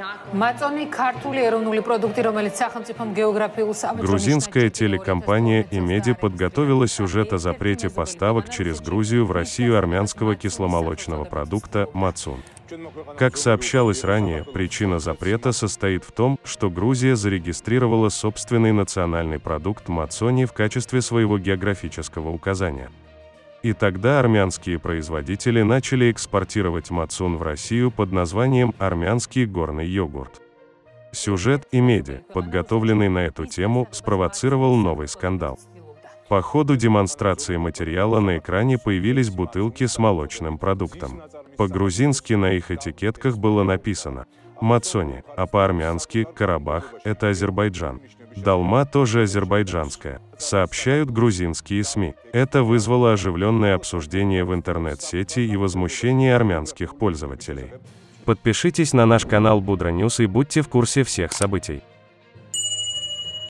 А Грузинская телекомпания «Имеди» подготовила сюжет о запрете поставок через Грузию в Россию армянского кисломолочного продукта «Мацун». Как сообщалось ранее, причина запрета состоит в том, что Грузия зарегистрировала собственный национальный продукт «Мацони» в качестве своего географического указания. И тогда армянские производители начали экспортировать мацун в Россию под названием «Армянский горный йогурт». Сюжет и меди, подготовленный на эту тему, спровоцировал новый скандал. По ходу демонстрации материала на экране появились бутылки с молочным продуктом. По-грузински на их этикетках было написано «Мацони», а по-армянски «Карабах» — это Азербайджан. Долма тоже азербайджанская, сообщают грузинские СМИ. Это вызвало оживленное обсуждение в интернет-сети и возмущение армянских пользователей. Подпишитесь на наш канал Будра Ньюс и будьте в курсе всех событий.